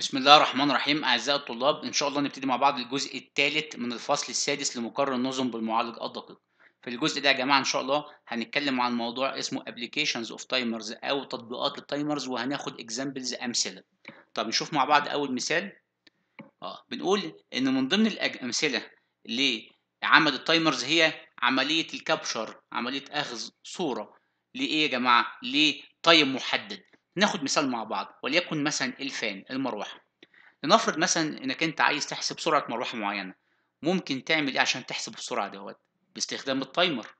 بسم الله الرحمن الرحيم أعزائي الطلاب إن شاء الله نبتدي مع بعض الجزء الثالث من الفصل السادس لمقرر النظم بالمعالج الدقيق في الجزء ده يا جماعة إن شاء الله هنتكلم عن موضوع اسمه ابلكيشنز اوف تايمرز أو تطبيقات التايمرز وهناخد اكزامبلز أمثلة طب نشوف مع بعض أول مثال آه بنقول إن من ضمن الأمثلة لعمل التايمرز هي عملية الكابشر عملية أخذ صورة لإيه يا جماعة؟ لتايم محدد ناخد مثال مع بعض وليكن مثلا الفان المروحه لنفرض مثلا انك انت عايز تحسب سرعه مروحه معينه ممكن تعمل ايه عشان تحسب السرعه دوت باستخدام التايمر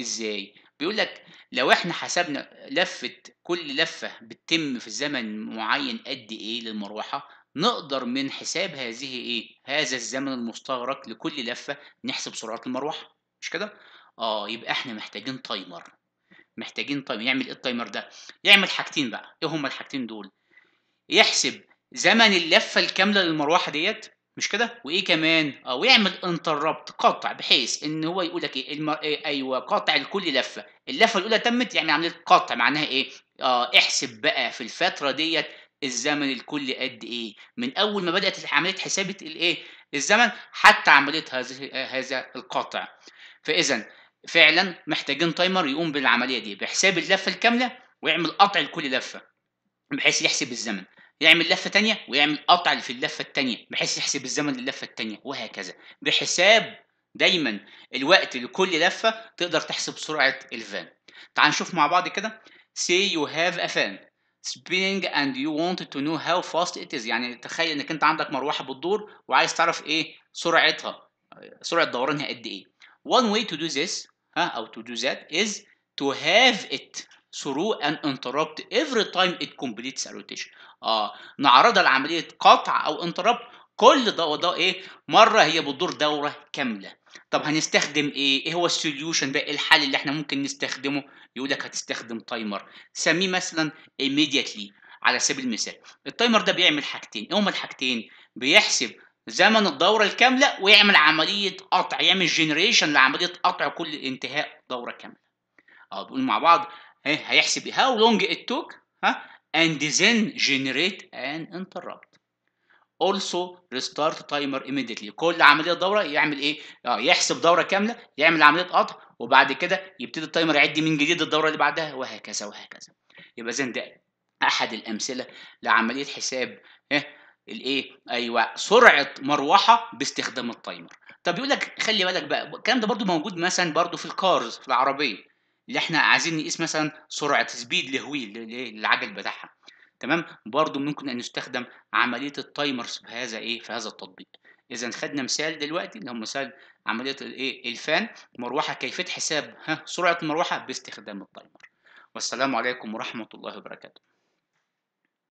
ازاي بيقول لك لو احنا حسبنا لفه كل لفه بتتم في زمن معين قد ايه للمروحه نقدر من حساب هذه ايه هذا الزمن المستغرق لكل لفه نحسب سرعه المروحه مش كده اه يبقى احنا محتاجين تايمر محتاجين طيب يعمل ايه التايمر ده يعمل حاجتين بقى ايه هما الحاجتين دول يحسب زمن اللفه الكامله للمروحه ديت مش كده وايه كمان اه ويعمل انتربت قطع بحيث ان هو يقول لك ايه المر... إيه ايوه قطع لكل لفه اللفه الاولى تمت يعني عملت قطع معناها ايه اه احسب بقى في الفتره ديت الزمن الكل قد ايه من اول ما بدات عمليه حسابه الايه الزمن حتى عمليه هذا هذا القطع فاذا فعلا محتاجين تايمر يقوم بالعمليه دي بحساب اللفه الكامله ويعمل قطع لكل لفه بحيث يحسب الزمن يعمل لفه ثانيه ويعمل قطع في اللفه الثانيه بحيث يحسب الزمن للفه الثانيه وهكذا بحساب دايما الوقت لكل لفه تقدر تحسب سرعه الفان تعال نشوف مع بعض كده say you have a fan spinning and you want to know how fast it is يعني تخيل انك انت عندك مروحه بتدور وعايز تعرف ايه سرعتها سرعه دورانها قد ايه one way to do this ها او to do that is to have it through an interrupt every time it completes a rotation اه نعرضها لعمليه قطع او interrupt كل ده وده ايه مره هي بتدور دوره كامله طب هنستخدم ايه ايه هو السوليوشن بقى الحل اللي احنا ممكن نستخدمه يقول لك هتستخدم تايمر سميه مثلا immediately على سبيل المثال التايمر ده بيعمل حاجتين ايه هما الحاجتين بيحسب زمن الدورة الكاملة ويعمل عملية قطع يعمل جنريشن لعملية قطع كل انتهاء دورة كاملة اه بنقول مع بعض هيحسب هاو لونج ات توك ها اند ذن جنريت ان انتربت. also restart timer immediately كل عملية دورة يعمل ايه؟ اه يحسب دورة كاملة يعمل عملية قطع وبعد كده يبتدي التايمر يعد من جديد الدورة اللي بعدها وهكذا وهكذا يبقى زين ده أحد الأمثلة لعملية حساب ايه الايه ايوه سرعه مروحه باستخدام التايمر طب يقول لك خلي بالك بقى الكلام ده برضو موجود مثلا برضو في الكارز في العربيه اللي احنا عايزين نقيس مثلا سرعه سبيد لهويل للعجل بتاعها تمام برضو ممكن ان يستخدم عمليه التايمرز في هذا ايه في هذا التطبيق اذا خدنا مثال دلوقتي اللي هو مثال عمليه الايه الفان مروحه كيفيه حساب ها سرعه المروحه باستخدام التايمر والسلام عليكم ورحمه الله وبركاته